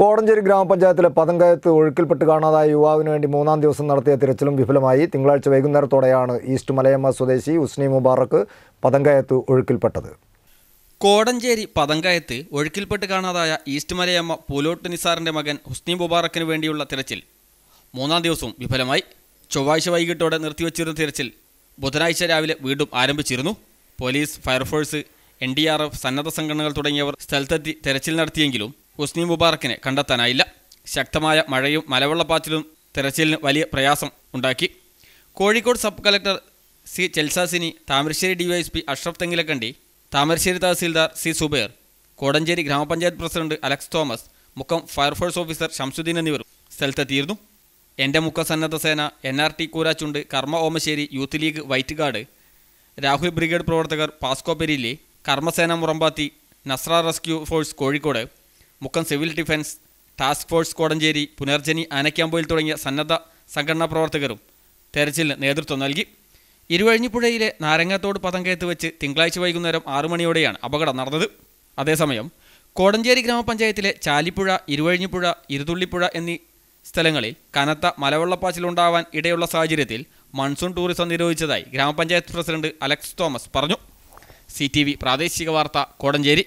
കോടഞ്ചേരി ഗ്രാമപഞ്ചായത്തിലെ പതങ്കയത്ത് ഒഴുക്കിൽപ്പെട്ട് കാണാതായ യുവാവിന് വേണ്ടി മൂന്നാം ദിവസം നടത്തിയ തിരച്ചിലും വിഫലമായി തിങ്കളാഴ്ച വൈകുന്നേരത്തോടെയാണ് ഈസ്റ്റ് മലയമ്മ സ്വദേശി ഉസ്നി മുബാറക്ക് പതങ്കയത്ത് ഒഴുക്കിൽപ്പെട്ടത് കോടഞ്ചേരി പതങ്കയത്ത് ഒഴുക്കിൽപ്പെട്ട് കാണാതായ ഈസ്റ്റ് മലയമ്മ പൂലോട്ട് നിസാറിന്റെ മകൻ ഹുസ്നി മുബാറക്കിന് വേണ്ടിയുള്ള തിരച്ചിൽ മൂന്നാം ദിവസവും വിഫലമായി ചൊവ്വാഴ്ച വൈകിട്ടോടെ നിർത്തിവച്ചിരുന്ന തിരച്ചിൽ ബുധനാഴ്ച രാവിലെ വീണ്ടും ആരംഭിച്ചിരുന്നു police fire force N D R F സന്നദ്ധ സംഘടനകൾ തുടങ്ങിയവർ സ്ഥലത്തെത്തി തെരച്ചിൽ നടത്തിയെങ്കിലും ഹുസ്നി മുബാറക്കിനെ കണ്ടെത്താനായില്ല ശക്തമായ മഴയും മലവെള്ളപ്പാച്ചിലും തെരച്ചിലിന് വലിയ പ്രയാസം ഉണ്ടാക്കി Kozhikode sub collector C Chelsasini Thamarassery DYSP Ashraf Thengilakkandi Thamarassery tahsildar C Zuber Kodanchery grama panchayat president Alex Thomas Mukkam fire force officer Shamsudheen എന്നിവർ സ്ഥലത്തെത്തിയിരുന്നു എൻ്റെ മുക്ക സന്നദ്ധ സേന N R T Koorachundu Karma Omassery youth league white guard Rahul brigade പ്രവർത്തകർ പാസ്കോ പെരിയിലെ Karmasena Murampathi Nasra rescue force Kozhikode Mukkam civil defence task force Kodanchery Punarjani Anakkampoyil തുടങ്ങിയ സന്നദ്ധ സംഘടനാ പ്രവർത്തകരും തെരച്ചിലിന് നേതൃത്വം നൽകി ഇരുവഴിഞ്ഞിപ്പുഴയിലെ നാരങ്ങാത്തോട് കയത്ത് വെച്ച് തിങ്കളാഴ്ച വൈകുന്നേരം ആറു മണിയോടെയാണ് അപകടം നടന്നത് അതേസമയം കോടഞ്ചേരി ഗ്രാമപഞ്ചായത്തിലെ ചാലിപ്പുഴ ഇരുവഴിഞ്ഞിപ്പുഴ ഇരുതുള്ളിപ്പുഴ എന്നീ സ്ഥലങ്ങളിൽ കനത്ത മലവെള്ളപ്പാച്ചിലുണ്ടാവാൻ ഇടയുള്ള സാഹചര്യത്തിൽ മൺസൂൺ ടൂറിസം നിരോധിച്ചതായി ഗ്രാമപഞ്ചായത്ത് പ്രസിഡന്റ് അലക്സ് തോമസ് പറഞ്ഞു സി പ്രാദേശിക വാർത്ത കോടഞ്ചേരി